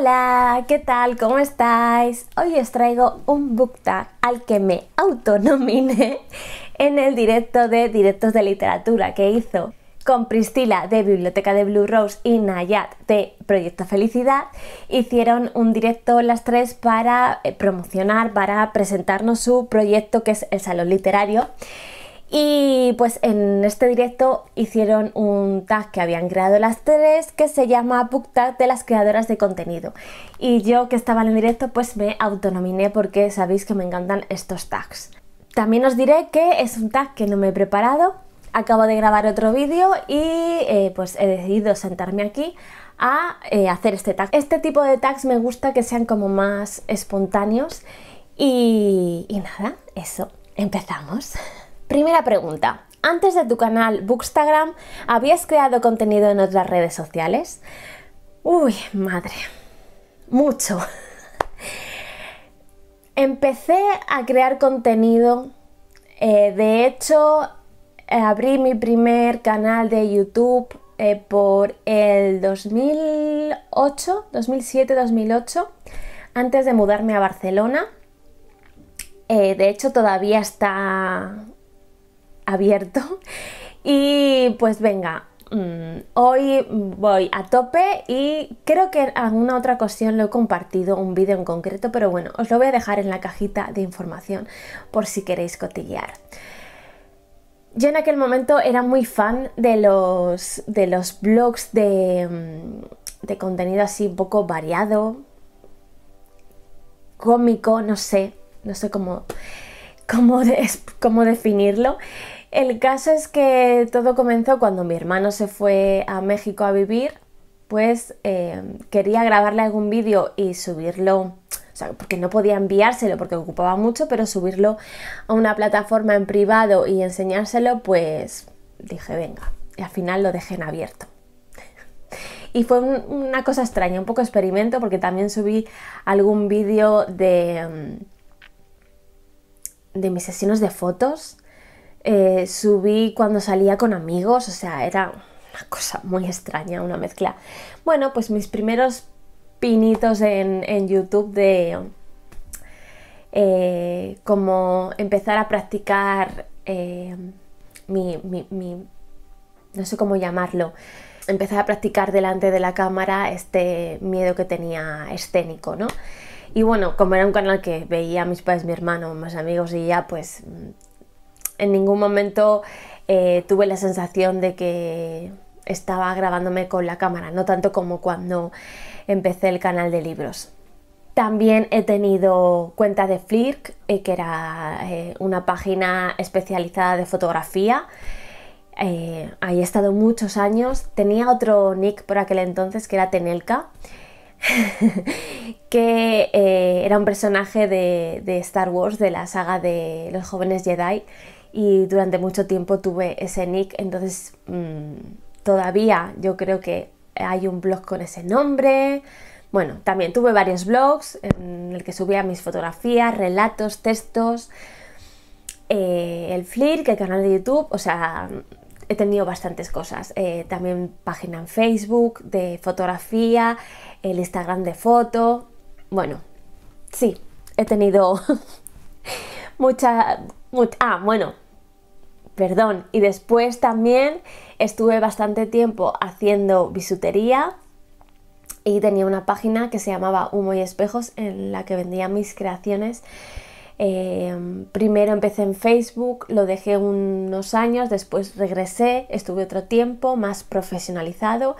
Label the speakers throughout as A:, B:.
A: Hola, ¿qué tal? ¿Cómo estáis? Hoy os traigo un book tag al que me autonomine en el directo de Directos de Literatura que hizo con Priscila de Biblioteca de Blue Rose y Nayat de Proyecto Felicidad, hicieron un directo las tres para eh, promocionar, para presentarnos su proyecto que es el Salón Literario. Y pues en este directo hicieron un tag que habían creado las tres que se llama Book Tag de las creadoras de contenido. Y yo que estaba en el directo pues me autonominé porque sabéis que me encantan estos tags. También os diré que es un tag que no me he preparado. Acabo de grabar otro vídeo y eh, pues he decidido sentarme aquí a eh, hacer este tag. Este tipo de tags me gusta que sean como más espontáneos y nada, eso, empezamos. Primera pregunta. Antes de tu canal Bookstagram, ¿habías creado contenido en otras redes sociales? Uy, madre. Mucho. Empecé a crear contenido. Eh, de hecho, eh, abrí mi primer canal de YouTube eh, por el 2008, 2007, 2008, antes de mudarme a Barcelona. de hecho, todavía está abierto. Y pues venga, mm, hoy voy a tope y creo que alguna otra ocasión lo he compartido un vídeo en concreto, pero bueno, os lo voy a dejar en la cajita de información por si queréis cotillear. Yo en aquel momento era muy fan de los, de los blogs de, mm, contenido así un poco variado, cómico, no sé, no sé cómo, cómo, cómo definirlo. El caso es que todo comenzó cuando mi hermano se fue a México a vivir, pues em, quería grabarle algún vídeo y subirlo porque no podía enviárselo porque ocupaba mucho, pero subirlo a una plataforma en privado y enseñárselo, pues dije, venga, y al final lo dejé en abierto. y fue una cosa extraña, un poco experimento, porque también subí algún vídeo de, em, de mis sesiones de fotos eh, subí cuando salía con amigos, o sea, era una cosa muy extraña, una mezcla. Bueno, pues mis primeros pinitos en, YouTube de eh, como empezar a practicar eh, mi, mi, no sé cómo llamarlo, empezar a practicar delante de la cámara este miedo que tenía escénico, ¿no? Y bueno, como era un canal que veía a mis padres, mi hermano, mis amigos y ya, pues en ningún momento eh, tuve la sensación de que estaba grabándome con la cámara, no tanto como cuando empecé el canal de libros. También he tenido cuenta de Flirk, eh, que era eh, una página especializada de fotografía. ahí he estado muchos años. Tenía otro nick por aquel entonces que era Tenelka, que era un personaje de Star Wars, de la saga de los jóvenes Jedi y durante mucho tiempo tuve ese nick, entonces mm, todavía yo creo que hay un blog con ese nombre. Bueno, también tuve varios blogs en el que subía mis fotografías, relatos, textos, eh, el Flick, el canal de YouTube, o sea, he tenido bastantes cosas. Eh, también página en Facebook de fotografía, el Instagram de foto. Bueno, sí, he tenido mucha... ah, bueno, perdón. Y después también estuve bastante tiempo haciendo bisutería y tenía una página que se llamaba Humo y Espejos en la que vendía mis creaciones. Em, primero empecé en Facebook, lo dejé unos años, después regresé, estuve otro tiempo más profesionalizado,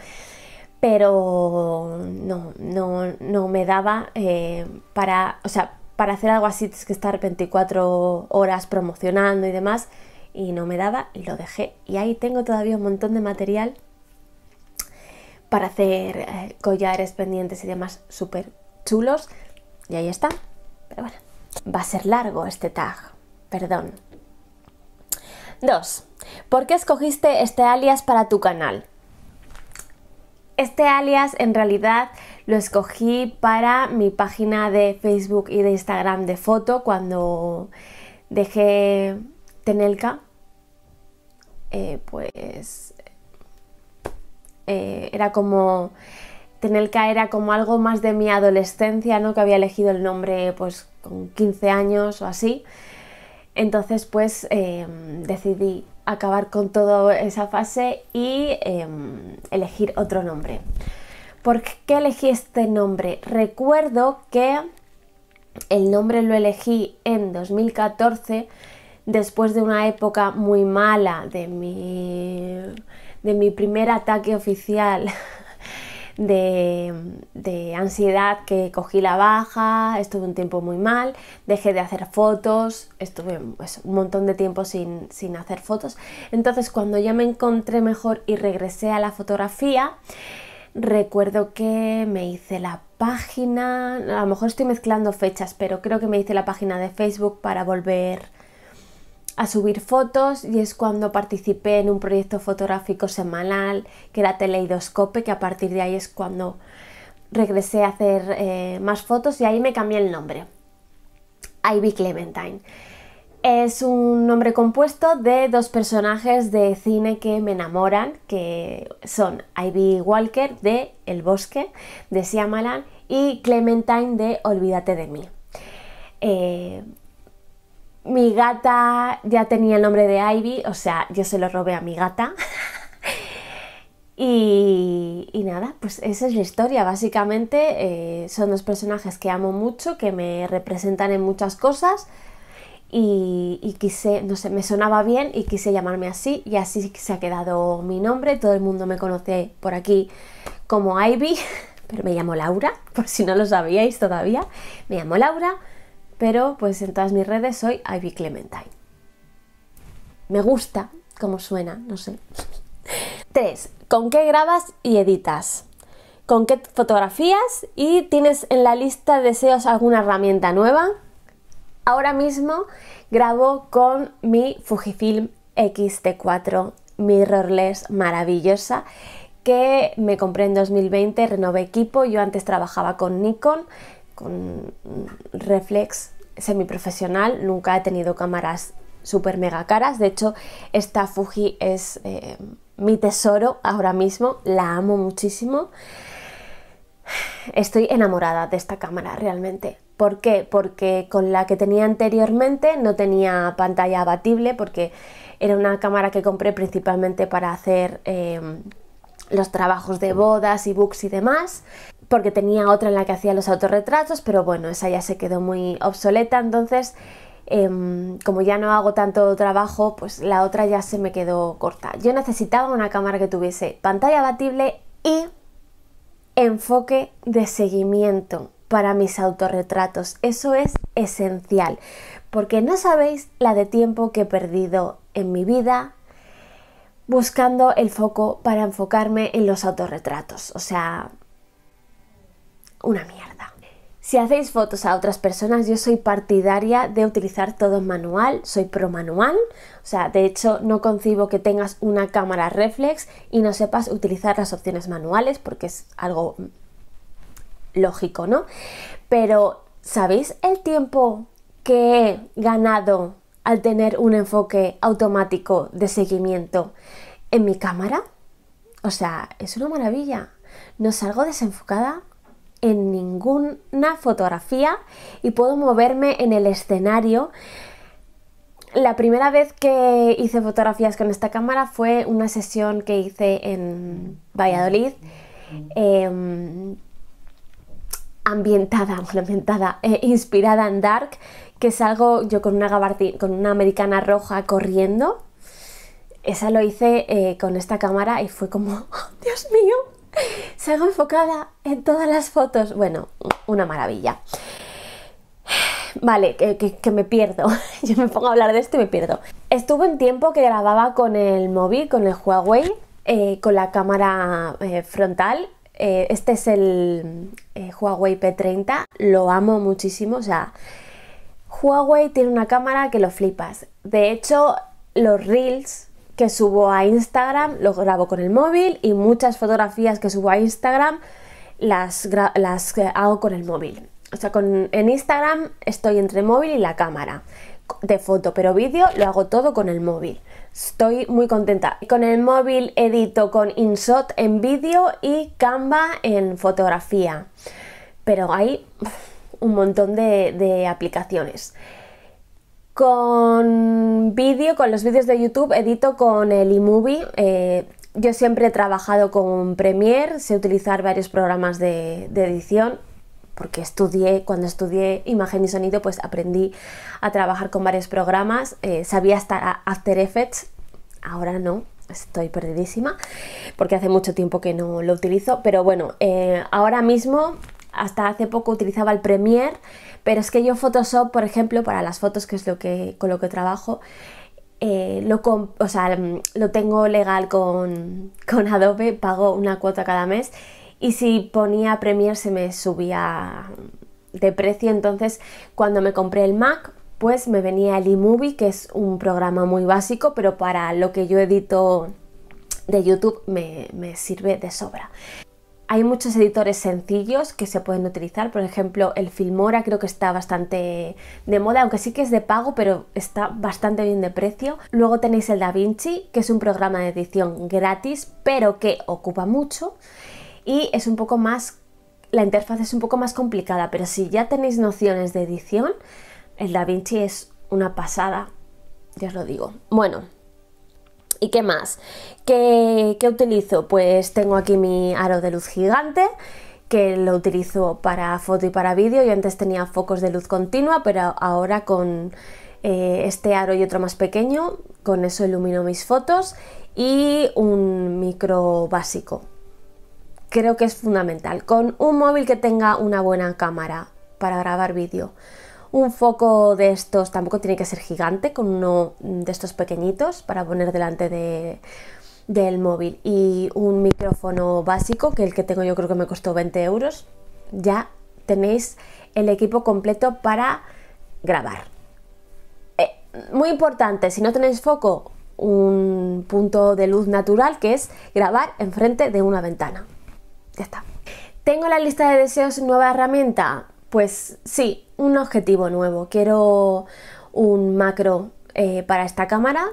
A: pero no, no, no me daba eh, para, o sea, para hacer algo así tienes que estar 24 horas promocionando y demás. Y no me daba y lo dejé. Y ahí tengo todavía un montón de material para hacer eh, collares, pendientes y demás súper chulos. Y ahí está. Pero bueno, va a ser largo este tag. Perdón. dos ¿Por qué escogiste este alias para tu canal? Este alias en realidad lo escogí para mi página de Facebook y de Instagram de foto cuando dejé Tenelka. Eh, pues eh, era como Tenelka era como algo más de mi adolescencia, ¿no? Que había elegido el nombre pues con 15 años o así. Entonces pues eh, decidí acabar con toda esa fase y em, elegir otro nombre. ¿Por qué elegí este nombre? Recuerdo que el nombre lo elegí en 2014 después de una época muy mala de de mi primer ataque oficial de, ansiedad que cogí la baja, estuve un tiempo muy mal, dejé de hacer fotos, estuve pues, un montón de tiempo sin, sin, hacer fotos. Entonces cuando ya me encontré mejor y regresé a la fotografía, recuerdo que me hice la página, a lo mejor estoy mezclando fechas, pero creo que me hice la página de Facebook para volver a subir fotos y es cuando participé en un proyecto fotográfico semanal que era Teleidoscope, que a partir de ahí es cuando regresé a hacer eh, más fotos y ahí me cambié el nombre. Ivy Clementine. Es un nombre compuesto de dos personajes de cine que me enamoran, que son Ivy Walker de El Bosque, de Siamalan, y Clementine de Olvídate de mí. Eh, mi gata ya tenía el nombre de Ivy, o sea, yo se lo robé a mi gata. y, nada, pues esa es la historia. Básicamente eh, son dos personajes que amo mucho, que me representan en muchas cosas. Y, y, quise, no sé, me sonaba bien y quise llamarme así y así se ha quedado mi nombre. Todo el mundo me conoce por aquí como Ivy, pero me llamo Laura, por si no lo sabíais todavía. Me llamo Laura, pero pues en todas mis redes soy Ivy Clementine. Me gusta como suena, no sé. 3. ¿Con qué grabas y editas? ¿Con qué fotografías? ¿Y tienes en la lista de deseos alguna herramienta nueva? Ahora mismo grabo con mi Fujifilm XT4 mirrorless maravillosa que me compré en 2020, renové equipo, yo antes trabajaba con Nikon, con reflex semiprofesional, nunca he tenido cámaras super mega caras, de hecho esta Fuji es eh, mi tesoro ahora mismo, la amo muchísimo. Estoy enamorada de esta cámara realmente. ¿Por qué? Porque con la que tenía anteriormente no tenía pantalla abatible porque era una cámara que compré principalmente para hacer eh, los trabajos de bodas y books y demás porque tenía otra en la que hacía los autorretratos, pero bueno, esa ya se quedó muy obsoleta, entonces em, como ya no hago tanto trabajo, pues la otra ya se me quedó corta. Yo necesitaba una cámara que tuviese pantalla abatible y enfoque de seguimiento para mis autorretratos. Eso es esencial, porque no sabéis la de tiempo que he perdido en mi vida buscando el foco para enfocarme en los autorretratos. O sea, una mierda. Si hacéis fotos a otras personas, yo soy partidaria de utilizar todo manual, soy pro manual, o sea, de hecho no concibo que tengas una cámara reflex y no sepas utilizar las opciones manuales porque es algo lógico, ¿no? Pero, ¿sabéis el tiempo que he ganado al tener un enfoque automático de seguimiento en mi cámara? O sea, es una maravilla. No salgo desenfocada en ninguna fotografía y puedo moverme en el escenario. La primera vez que hice fotografías con esta cámara fue una sesión que hice en Valladolid. Em, ambientada, ambientada, eh, inspirada en Dark, que salgo yo con una, con una americana roja corriendo. Esa lo hice eh, con esta cámara y fue como, oh, Dios mío, salgo enfocada en todas las fotos. Bueno, una maravilla. Vale, que, me pierdo. Yo me pongo a hablar de esto y me pierdo. Estuve un tiempo que grababa con el móvil, con el Huawei, eh, con la cámara eh, frontal. Eh, este es el Huawei P30. Lo amo muchísimo. O sea, Huawei tiene una cámara que lo flipas. De hecho, los reels que subo a Instagram, lo grabo con el móvil y muchas fotografías que subo a Instagram las, las eh, hago con el móvil. O sea, con, en Instagram estoy entre móvil y la cámara de foto, pero vídeo lo hago todo con el móvil. Estoy muy contenta. Con el móvil edito con InShot en vídeo y Canva en fotografía. Pero hay un montón de aplicaciones. Con vídeo, con los vídeos de YouTube, edito con el iMovie. Eh, yo siempre he trabajado con Premiere, sé utilizar varios programas de, edición, porque estudié, cuando estudié imagen y sonido, pues aprendí a trabajar con varios programas. Eh, sabía hasta After Effects, ahora no, estoy perdidísima porque hace mucho tiempo que no lo utilizo, pero bueno, eh, ahora mismo hasta hace poco utilizaba el Premiere pero es que yo Photoshop, por ejemplo, para las fotos, que es lo que, con lo que trabajo, eh, lo, mm, lo tengo legal con, Adobe, pago una cuota cada mes y si ponía Premiere se me subía de precio. Entonces, cuando me compré el Mac, pues me venía el iMovie, que es un programa muy básico, pero para lo que yo edito de YouTube me, me sirve de sobra. Hay muchos editores sencillos que se pueden utilizar, por ejemplo el Filmora creo que está bastante de moda, aunque sí que es de pago, pero está bastante bien de precio. Luego tenéis el DaVinci, que es un programa de edición gratis, pero que ocupa mucho y es un poco más, la interfaz es un poco más complicada, pero si ya tenéis nociones de edición, el DaVinci es una pasada, ya os lo digo. Bueno, ¿Y qué más? ¿Qué, utilizo? Pues tengo aquí mi aro de luz gigante que lo utilizo para foto y para vídeo. Yo antes tenía focos de luz continua, pero ahora con eh, este aro y otro más pequeño, con eso ilumino mis fotos y un micro básico. Creo que es fundamental, con un móvil que tenga una buena cámara para grabar vídeo un foco de estos, tampoco tiene que ser gigante, con uno de estos pequeñitos para poner delante de, del móvil y un micrófono básico, que el que tengo yo creo que me costó 20 euros, ya tenéis el equipo completo para grabar. Eh, muy importante, si no tenéis foco, un punto de luz natural que es grabar enfrente de una ventana. Ya está. ¿Tengo la lista de deseos nueva herramienta? Pues sí, un objetivo nuevo, quiero un macro eh, para esta cámara,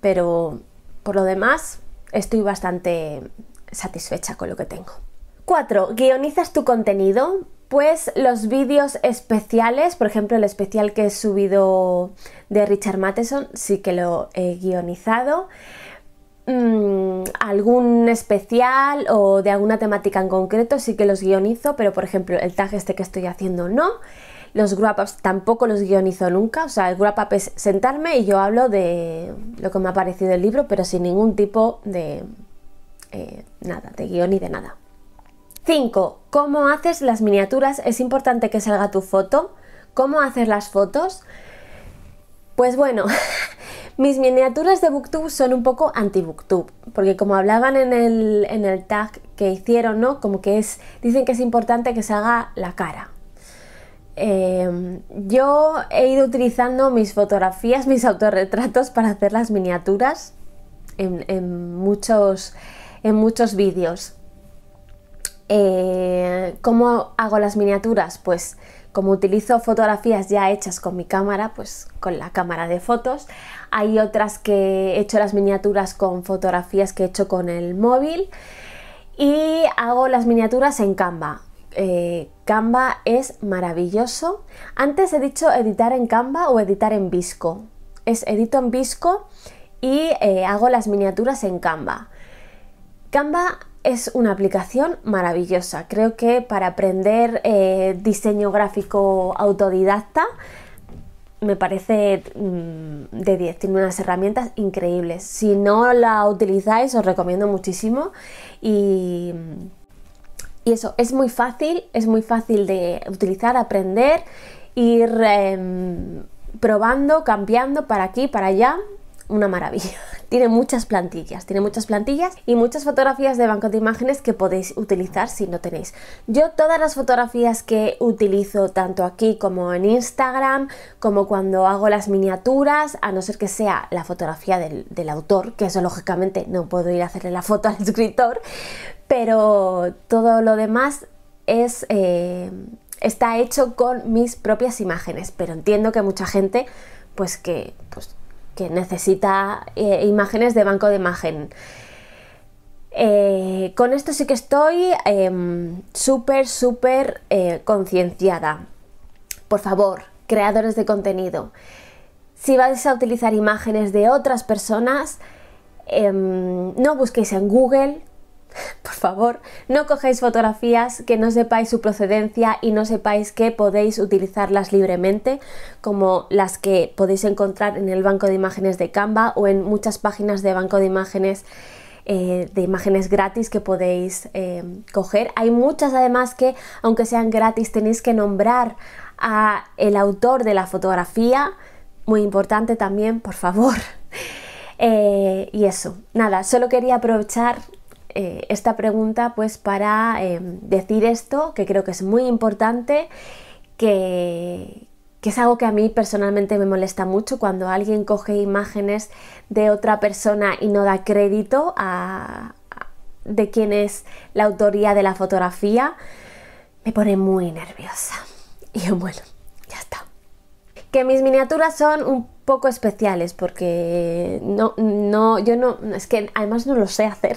A: pero por lo demás estoy bastante satisfecha con lo que tengo. 4. Guionizas tu contenido. Pues los vídeos especiales, por ejemplo el especial que he subido de Richard Matheson, sí que lo he guionizado. Mm, algún especial o de alguna temática en concreto sí que los guionizo, pero por ejemplo el tag este que estoy haciendo no. Los wrap-ups tampoco los guionizo nunca, o sea, el grow up es sentarme y yo hablo de lo que me ha parecido el libro, pero sin ningún tipo de eh, nada, de guión ni de nada. 5. ¿Cómo haces las miniaturas? Es importante que salga tu foto. ¿Cómo haces las fotos? Pues bueno, mis miniaturas de Booktube son un poco anti-Booktube, porque como hablaban en el, en el, tag que hicieron, ¿no? Como que es, dicen que es importante que se haga la cara. Em, yo he ido utilizando mis fotografías, mis autorretratos para hacer las miniaturas en, muchos, en muchos vídeos. Eh, ¿Cómo hago las miniaturas? Pues como utilizo fotografías ya hechas con mi cámara, pues con la cámara de fotos. Hay otras que he hecho las miniaturas con fotografías que he hecho con el móvil. Y hago las miniaturas en Canva. Eh, Canva es maravilloso. Antes he dicho editar en Canva o editar en Visco. Es edito en Visco y eh, hago las miniaturas en Canva. Canva es una aplicación maravillosa. Creo que para aprender eh, diseño gráfico autodidacta me parece mm, de 10. Tiene unas herramientas increíbles. Si no la utilizáis os recomiendo muchísimo y... Y eso es muy fácil, es muy fácil de utilizar, aprender, ir em, probando, cambiando para aquí, para allá. Una maravilla. Tiene muchas plantillas, tiene muchas plantillas y muchas fotografías de banco de imágenes que podéis utilizar si no tenéis. Yo todas las fotografías que utilizo tanto aquí como en Instagram, como cuando hago las miniaturas, a no ser que sea la fotografía del, del autor, que eso lógicamente no puedo ir a hacerle la foto al escritor, pero todo lo demás eh, está hecho con mis propias imágenes, pero entiendo que mucha gente pues que, pues, necesita eh, imágenes de banco de imagen. Eh, con esto sí que estoy em, súper, súper concienciada. Por favor, creadores de contenido, si vais a utilizar imágenes de otras personas, em, no busquéis en Google por favor, no cogéis fotografías que no sepáis su procedencia y no sepáis que podéis utilizarlas libremente, como las que podéis encontrar en el banco de imágenes de Canva o en muchas páginas de banco de imágenes eh, de imágenes gratis que podéis eh, coger. Hay muchas además que, aunque sean gratis, tenéis que nombrar a el autor de la fotografía. Muy importante también, por favor. Eh, y eso, nada, solo quería aprovechar eh, esta pregunta pues para eh, decir esto, que creo que es muy importante, que, es algo que a mí personalmente me molesta mucho cuando alguien coge imágenes de otra persona y no da crédito a, de quién es la autoría de la fotografía, me pone muy nerviosa. Y bueno, ya está. Que mis miniaturas son un poco especiales porque no, no, yo no, es que además no lo sé hacer.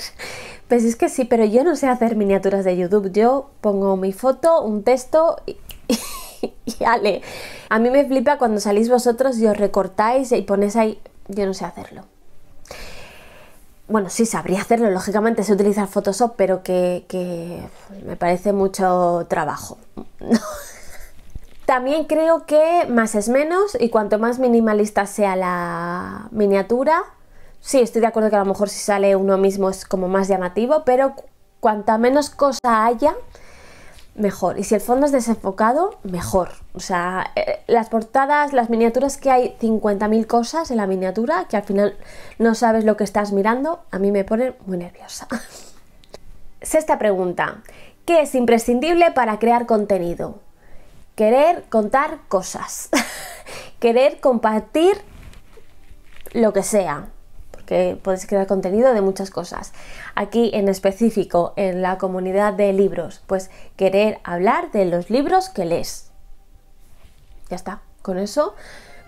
A: Pues es que sí, pero yo no sé hacer miniaturas de YouTube. Yo pongo mi foto, un texto y, ale. A mí me flipa cuando salís vosotros y os recortáis y ponéis ahí... Yo no sé hacerlo. Bueno, sí, sabría hacerlo, lógicamente sé utilizar Photoshop, pero que me parece mucho trabajo. También creo que más es menos y cuanto más minimalista sea la miniatura, sí, estoy de acuerdo que a lo mejor si sale uno mismo es como más llamativo, pero cuanta menos cosa haya, mejor. Y si el fondo es desenfocado, mejor. O sea, eh, las portadas, las miniaturas que hay 50.000 cosas en la miniatura que al final no sabes lo que estás mirando, a mí me pone muy nerviosa. Sexta pregunta. ¿Qué es imprescindible para crear contenido? Querer contar cosas. Querer compartir lo que sea que podéis crear contenido de muchas cosas. Aquí en específico, en la comunidad de libros, pues querer hablar de los libros que lees. Ya está, con eso.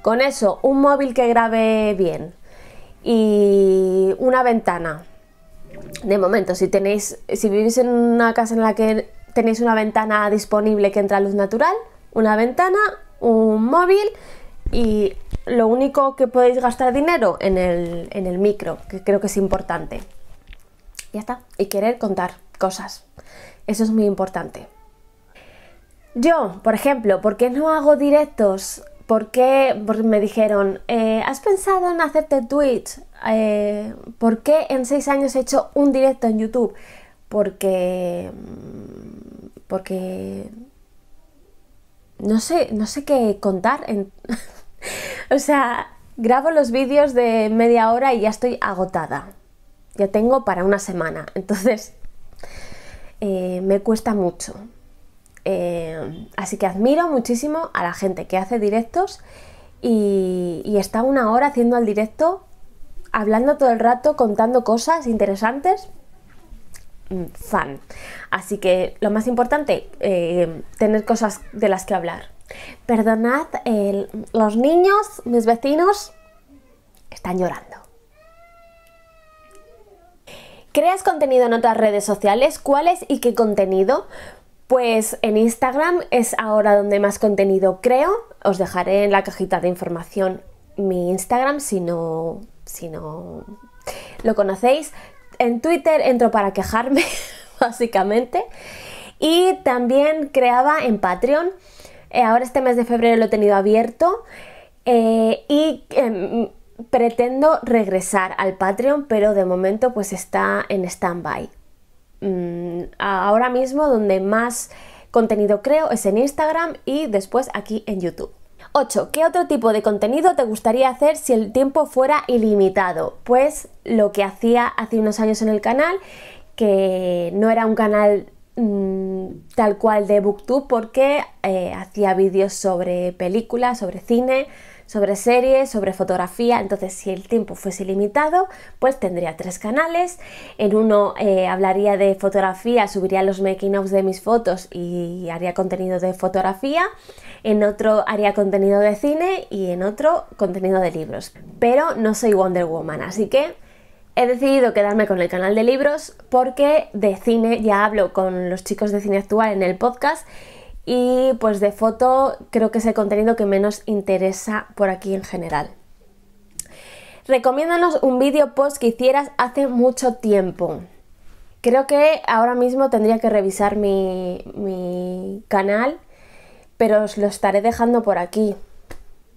A: Con eso, un móvil que grabe bien y una ventana. De momento, si tenéis, si vivís en una casa en la que tenéis una ventana disponible que entra luz natural, una ventana, un móvil y lo único que podéis gastar dinero en el, micro, que creo que es importante. Ya está. Y querer contar cosas. Eso es muy importante. Yo, por ejemplo, ¿por qué no hago directos? ¿Por qué? Porque me dijeron, eh, ¿has pensado en hacerte Twitch? Eh, ¿Por qué en seis años he hecho un directo en YouTube? Porque... Porque... No sé, no sé qué contar. En... o sea, grabo los vídeos de media hora y ya estoy agotada. Ya tengo para una semana. Entonces, eh, me cuesta mucho. Eh, así que admiro muchísimo a la gente que hace directos y, está una hora haciendo el directo, hablando todo el rato, contando cosas interesantes. Mm, fan. Así que lo más importante, eh, tener cosas de las que hablar Perdonad, los niños, mis vecinos, están llorando. ¿Creas contenido en otras redes sociales? ¿Cuáles y qué contenido? Pues en Instagram es ahora donde más contenido creo. Os dejaré en la cajita de información mi Instagram si no, si no lo conocéis. En Twitter entro para quejarme, básicamente. Y también creaba en Patreon eh, ahora este mes de febrero lo he tenido abierto eh, y em, pretendo regresar al Patreon, pero de momento pues está en stand-by. Mm, ahora mismo donde más contenido creo es en Instagram y después aquí en YouTube. 8. ¿Qué otro tipo de contenido te gustaría hacer si el tiempo fuera ilimitado? Pues lo que hacía hace unos años en el canal, que no era un canal Mm, tal cual de Booktube porque eh, hacía vídeos sobre películas, sobre cine, sobre series, sobre fotografía. Entonces, si el tiempo fuese limitado, pues tendría tres canales. En uno eh, hablaría de fotografía, subiría los making ofs de mis fotos y haría contenido de fotografía. En otro haría contenido de cine y en otro contenido de libros. Pero no soy Wonder Woman, así que He decidido quedarme con el canal de libros porque de cine ya hablo con los chicos de cine actual en el podcast y pues de foto creo que es el contenido que menos interesa por aquí en general. Recomiéndanos un vídeo post que hicieras hace mucho tiempo. Creo que ahora mismo tendría que revisar mi, mi canal, pero os lo estaré dejando por aquí.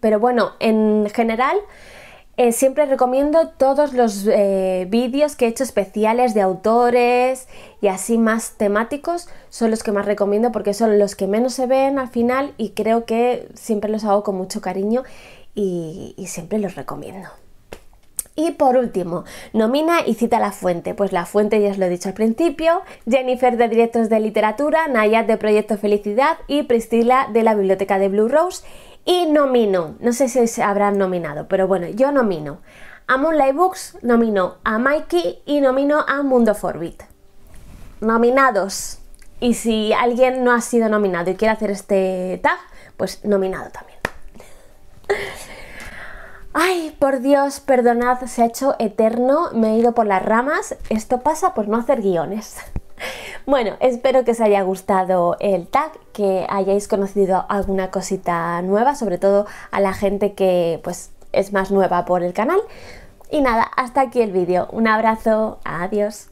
A: Pero bueno, en general eh, siempre recomiendo todos los eh, vídeos que he hecho especiales de autores y así más temáticos, son los que más recomiendo porque son los que menos se ven al final y creo que siempre los hago con mucho cariño y siempre los recomiendo. Y por último, nomina y cita la fuente. Pues la fuente ya os lo he dicho al principio, Jennifer de Directos de Literatura, Nayat de Proyecto Felicidad y Priscila de la Biblioteca de Blue Rose. Y nomino, no sé si se habrán nominado, pero bueno, yo nomino a Moonlight Books, nomino a Mikey y nomino a Mundo Forbit. Nominados. Y si alguien no ha sido nominado y quiere hacer este tag, pues nominado también. Ay, por Dios, perdonad, se ha hecho eterno, me he ido por las ramas. Esto pasa por no hacer guiones. Bueno, espero que os haya gustado el tag, que hayáis conocido alguna cosita nueva, sobre todo a la gente que pues es más nueva por el canal. Y nada, hasta aquí el vídeo. Un abrazo, adiós.